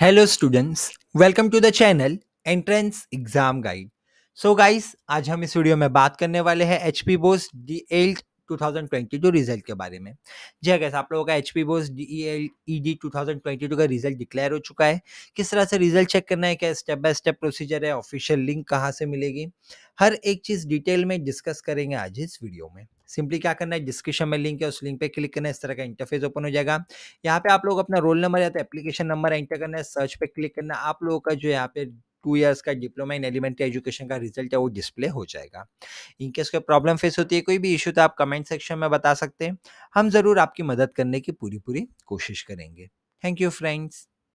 hello students welcome to the channel entrance exam guide so guys आज हम इस video में बात करने वाले हैं H P BOSE D ElEd 2022 जो रिजल्ट के बारे में जी हाँ आप लोगों का H P BOSE E D two का रिजल्ट डिक्लेयर हो चुका है किस तरह से रिजल्ट चेक करना है क्या स्टेप बाय स्टेप प्रोसीजर है ऑफिशियल लिंक कहाँ से मिलेगी हर एक चीज़ डिटेल में डिस्कस करेंगे आज इस वीडियो में सिंपली क्या करना है डिस्क्रिप्शन में लिंक है उस लिंक पे क्लिक करना है इस तरह का इंटरफेस ओपन हो जाएगा यहाँ पे आप लोग अपना रोल नंबर या तो एप्लीकेशन नंबर एंटर करना है सर्च पे क्लिक करना आप लोगों का जो यहाँ पे टू ईयर्स का डिप्लोमा इन एलिमेंट्री एजुकेशन का रिजल्ट है वो डिस्प्ले हो जाएगा इनकेस कोई प्रॉब्लम फेस होती है कोई भी इशू तो आप कमेंट सेक्शन में बता सकते हैं हम ज़रूर आपकी मदद करने की पूरी पूरी कोशिश करेंगे थैंक यू फ्रेंड्स